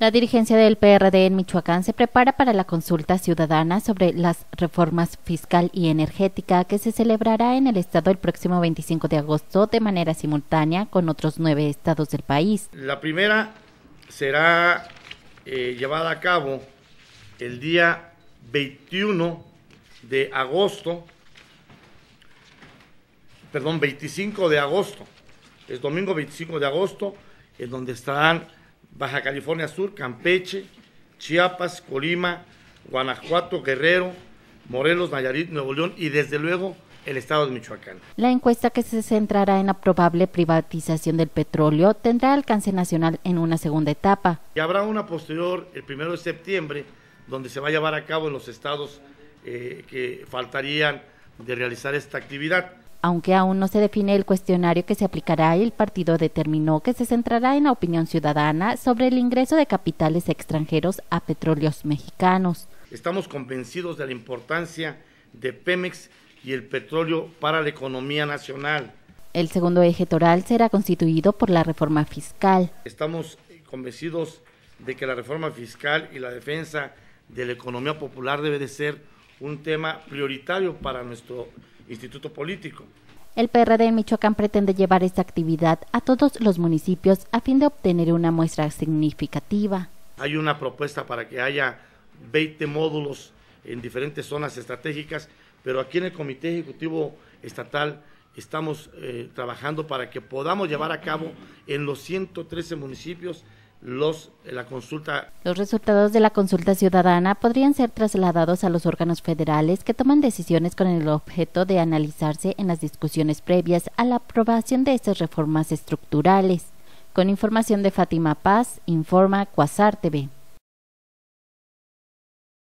La dirigencia del PRD en Michoacán se prepara para la consulta ciudadana sobre las reformas fiscal y energética que se celebrará en el estado el próximo 25 de agosto de manera simultánea con otros nueve estados del país. La primera será eh, llevada a cabo el día 21 de agosto, perdón, 25 de agosto, es domingo 25 de agosto, en donde estarán Baja California Sur, Campeche, Chiapas, Colima, Guanajuato, Guerrero, Morelos, Nayarit, Nuevo León y desde luego el estado de Michoacán. La encuesta que se centrará en la probable privatización del petróleo tendrá alcance nacional en una segunda etapa. Y habrá una posterior el primero de septiembre donde se va a llevar a cabo en los estados eh, que faltarían de realizar esta actividad. Aunque aún no se define el cuestionario que se aplicará, el partido determinó que se centrará en la opinión ciudadana sobre el ingreso de capitales extranjeros a petróleos mexicanos. Estamos convencidos de la importancia de Pemex y el petróleo para la economía nacional. El segundo eje toral será constituido por la reforma fiscal. Estamos convencidos de que la reforma fiscal y la defensa de la economía popular debe de ser un tema prioritario para nuestro instituto político. El PRD Michoacán pretende llevar esta actividad a todos los municipios a fin de obtener una muestra significativa. Hay una propuesta para que haya 20 módulos en diferentes zonas estratégicas, pero aquí en el Comité Ejecutivo Estatal estamos eh, trabajando para que podamos llevar a cabo en los 113 municipios eh, los, resultados de la consulta ciudadana podrían ser trasladados a los órganos federales que toman decisiones con el objeto de analizarse en las discusiones previas a la aprobación de estas reformas estructurales. Con información de Fátima Paz, informa Cuasar TV.